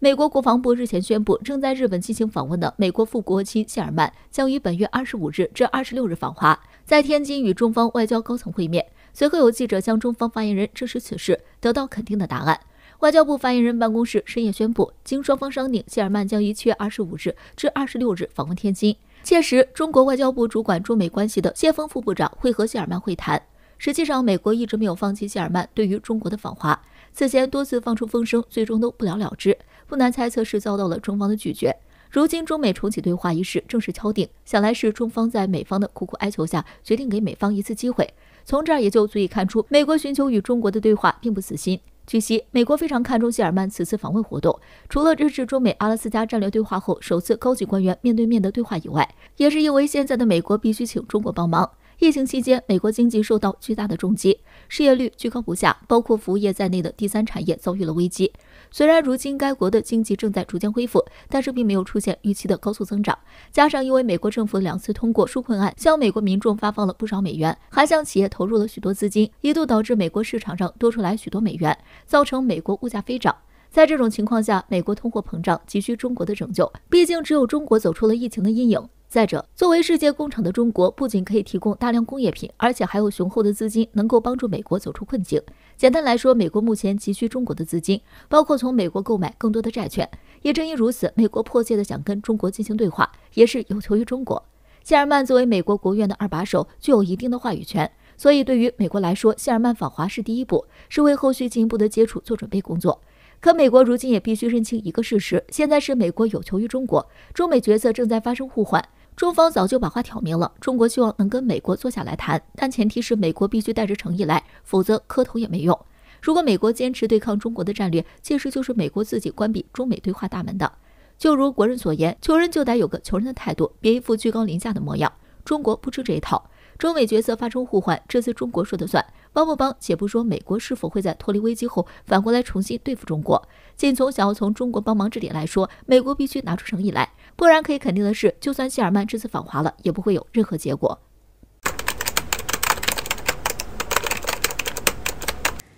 美国国防部日前宣布，正在日本进行访问的美国副国务卿谢尔曼将于本月二十五日至二十六日访华，在天津与中方外交高层会面。随后有记者向中方发言人证实此事，得到肯定的答案。外交部发言人办公室深夜宣布，经双方商定，谢尔曼将于七月二十五日至二十六日访问天津，届时中国外交部主管中美关系的谢峰副部长会和谢尔曼会谈。实际上，美国一直没有放弃谢尔曼对于中国的访华，此前多次放出风声，最终都不了了之。不难猜测是遭到了中方的拒绝。如今中美重启对话一事正式敲定，想来是中方在美方的苦苦哀求下，决定给美方一次机会。从这儿也就足以看出，美国寻求与中国的对话并不死心。据悉，美国非常看重谢尔曼此次访问活动，除了日志中美阿拉斯加战略对话后首次高级官员面对面的对话以外，也是因为现在的美国必须请中国帮忙。疫情期间，美国经济受到巨大的重击，失业率居高不下，包括服务业在内的第三产业遭遇了危机。虽然如今该国的经济正在逐渐恢复，但是并没有出现预期的高速增长。加上因为美国政府两次通过纾困案，向美国民众发放了不少美元，还向企业投入了许多资金，一度导致美国市场上多出来许多美元，造成美国物价飞涨。在这种情况下，美国通货膨胀急需中国的拯救，毕竟只有中国走出了疫情的阴影。再者，作为世界工厂的中国，不仅可以提供大量工业品，而且还有雄厚的资金，能够帮助美国走出困境。简单来说，美国目前急需中国的资金，包括从美国购买更多的债券。也正因如此，美国迫切的想跟中国进行对话，也是有求于中国。谢尔曼作为美国国务院的二把手，具有一定的话语权，所以对于美国来说，谢尔曼访华是第一步，是为后续进一步的接触做准备工作。可美国如今也必须认清一个事实：现在是美国有求于中国，中美角色正在发生互换。中方早就把话挑明了，中国希望能跟美国坐下来谈，但前提是美国必须带着诚意来，否则磕头也没用。如果美国坚持对抗中国的战略，届时就是美国自己关闭中美对话大门的。就如国人所言，求人就得有个求人的态度，别一副居高临下的模样。中国不吃这一套。中美角色发生互换，这次中国说的算，帮不帮且不说，美国是否会在脱离危机后反过来重新对付中国？仅从想要从中国帮忙这点来说，美国必须拿出诚意来。不然可以肯定的是，就算希尔曼这次访华了，也不会有任何结果。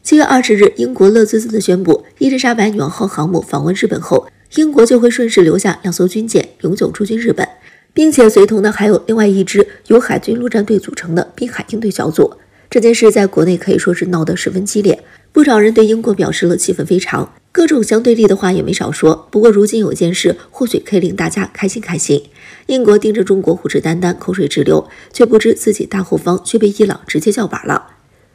七月二十日，英国乐滋滋的宣布，伊丽莎白女王号航母访问日本后，英国就会顺势留下两艘军舰永久驻军日本，并且随同的还有另外一支由海军陆战队组成的滨海应对小组。这件事在国内可以说是闹得十分激烈，不少人对英国表示了气愤非常，各种相对立的话也没少说。不过如今有件事或许可以令大家开心开心，英国盯着中国虎视眈眈，口水直流，却不知自己大后方却被伊朗直接叫板了。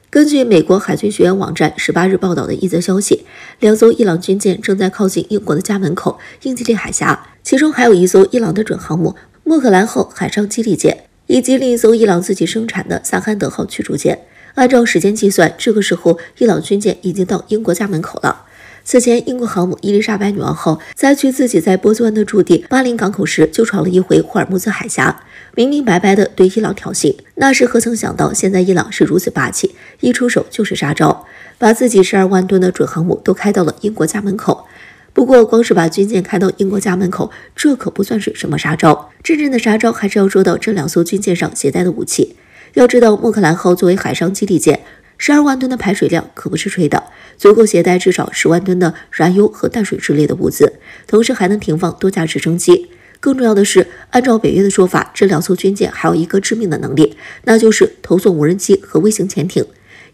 根据美国海军学院网站十八日报道的一则消息，两艘伊朗军舰正在靠近英国的家门口——英吉利海峡，其中还有一艘伊朗的准航母——默克兰号海上基地舰。以及另一艘伊朗自己生产的萨汉德号驱逐舰，按照时间计算，这个时候伊朗军舰已经到英国家门口了。此前，英国航母伊丽莎白女王号在去自己在波斯湾的驻地巴林港口时，就闯了一回霍尔木兹海峡，明明白白的对伊朗挑衅。那时何曾想到，现在伊朗是如此霸气，一出手就是杀招，把自己十二万吨的准航母都开到了英国家门口。不过，光是把军舰开到英国家门口，这可不算是什么杀招。真正的杀招还是要说到这两艘军舰上携带的武器。要知道，莫克兰号作为海上基地舰，十二万吨的排水量可不是吹的，足够携带至少十万吨的燃油和淡水之类的物资，同时还能停放多架直升机。更重要的是，按照北约的说法，这两艘军舰还有一个致命的能力，那就是投送无人机和微型潜艇。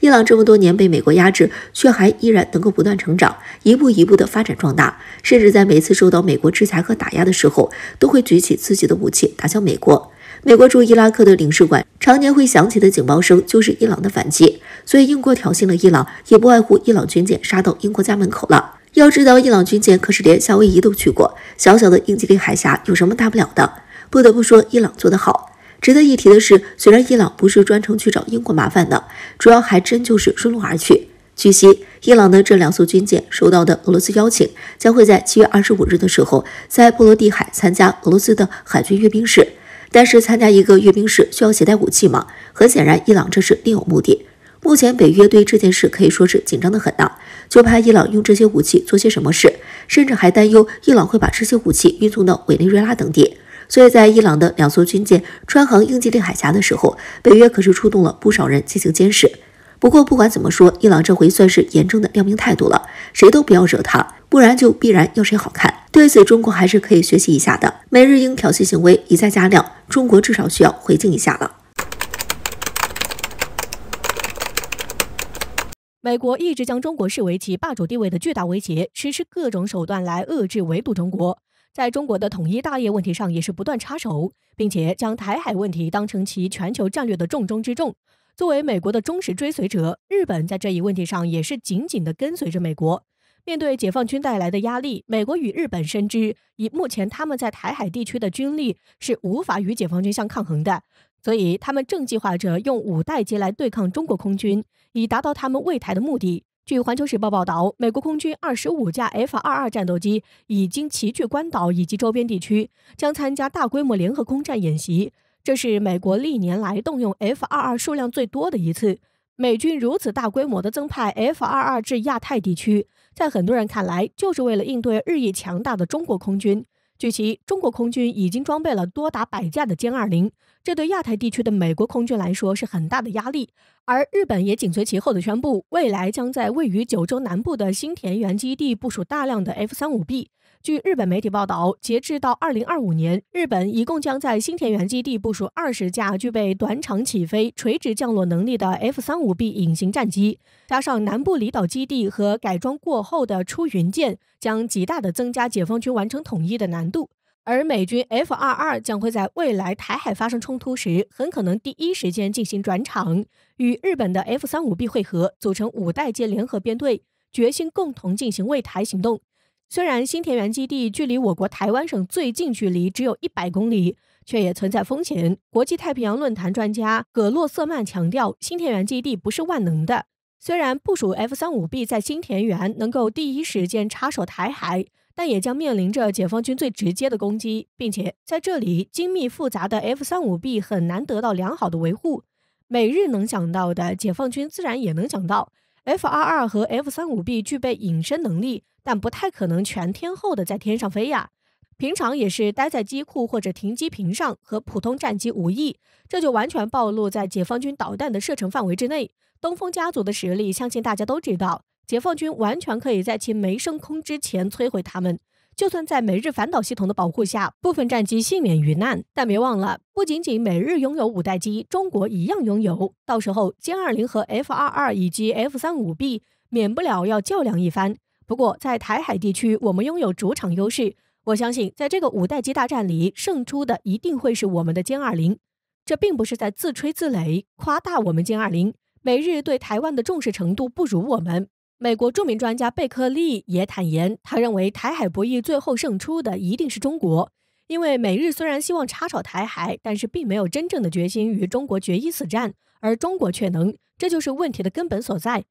伊朗这么多年被美国压制，却还依然能够不断成长，一步一步的发展壮大，甚至在每次受到美国制裁和打压的时候，都会举起自己的武器打向美国。美国驻伊拉克的领事馆常年会响起的警报声，就是伊朗的反击。所以英国挑衅了伊朗，也不外乎伊朗军舰杀到英国家门口了。要知道，伊朗军舰可是连夏威夷都去过，小小的英吉利海峡有什么大不了的？不得不说，伊朗做得好。值得一提的是，虽然伊朗不是专程去找英国麻烦的，主要还真就是顺路而去。据悉，伊朗的这两艘军舰收到的俄罗斯邀请，将会在七月二十五日的时候在波罗的海参加俄罗斯的海军阅兵式。但是，参加一个阅兵式需要携带武器吗？很显然，伊朗这是另有目的。目前，北约对这件事可以说是紧张的很呢，就怕伊朗用这些武器做些什么事，甚至还担忧伊朗会把这些武器运送到委内瑞拉等地。所以在伊朗的两艘军舰穿行英吉利海峡的时候，北约可是出动了不少人进行监视。不过不管怎么说，伊朗这回算是严重的亮明态度了，谁都不要惹他，不然就必然要谁好看。对此，中国还是可以学习一下的。美日英挑衅行为一再加量，中国至少需要回敬一下了。美国一直将中国视为其霸主地位的巨大威胁，实施各种手段来遏制、围堵中国。在中国的统一大业问题上也是不断插手，并且将台海问题当成其全球战略的重中之重。作为美国的忠实追随者，日本在这一问题上也是紧紧的跟随着美国。面对解放军带来的压力，美国与日本深知，以目前他们在台海地区的军力是无法与解放军相抗衡的，所以他们正计划着用五代机来对抗中国空军，以达到他们卫台的目的。据《环球时报》报道，美国空军二十五架 F-22 战斗机已经齐聚关岛以及周边地区，将参加大规模联合空战演习。这是美国历年来动用 F-22 数量最多的一次。美军如此大规模的增派 F-22 至亚太地区，在很多人看来，就是为了应对日益强大的中国空军。据悉，中国空军已经装备了多达百架的歼二零，这对亚太地区的美国空军来说是很大的压力。而日本也紧随其后的宣布，未来将在位于九州南部的新田园基地部署大量的 F 三五 B。据日本媒体报道，截至到二零二五年，日本一共将在新田原基地部署二十架具备短场起飞、垂直降落能力的 F 三五 B 隐形战机，加上南部离岛基地和改装过后的出云舰，将极大的增加解放军完成统一的难度。而美军 F 二二将会在未来台海发生冲突时，很可能第一时间进行转场，与日本的 F 三五 B 会合，组成五代机联合编队，决心共同进行卫台行动。虽然新田园基地距离我国台湾省最近距离只有一百公里，却也存在风险。国际太平洋论坛专家葛洛瑟曼强调，新田园基地不是万能的。虽然部署 F 三五 B 在新田园能够第一时间插手台海，但也将面临着解放军最直接的攻击，并且在这里精密复杂的 F 三五 B 很难得到良好的维护。美日能想到的，解放军自然也能想到。F 二二和 F 三五 B 具备隐身能力，但不太可能全天候的在天上飞呀。平常也是待在机库或者停机坪上，和普通战机无异，这就完全暴露在解放军导弹的射程范围之内。东风家族的实力，相信大家都知道，解放军完全可以在其没升空之前摧毁他们。就算在美日反导系统的保护下，部分战机幸免于难，但别忘了，不仅仅美日拥有五代机，中国一样拥有。到时候，歼二零和 F 二二以及 F 三五 B 免不了要较量一番。不过，在台海地区，我们拥有主场优势，我相信，在这个五代机大战里，胜出的一定会是我们的歼二零。这并不是在自吹自擂、夸大我们歼二零。美日对台湾的重视程度不如我们。美国著名专家贝克利也坦言，他认为台海博弈最后胜出的一定是中国，因为美日虽然希望插手台海，但是并没有真正的决心与中国决一死战，而中国却能，这就是问题的根本所在。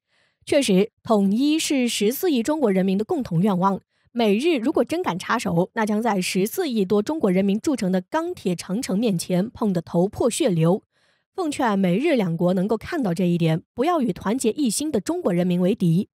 确实，统一是十四亿中国人民的共同愿望。美日如果真敢插手，那将在十四亿多中国人民筑成的钢铁长城面前碰得头破血流。奉劝美日两国能够看到这一点，不要与团结一心的中国人民为敌。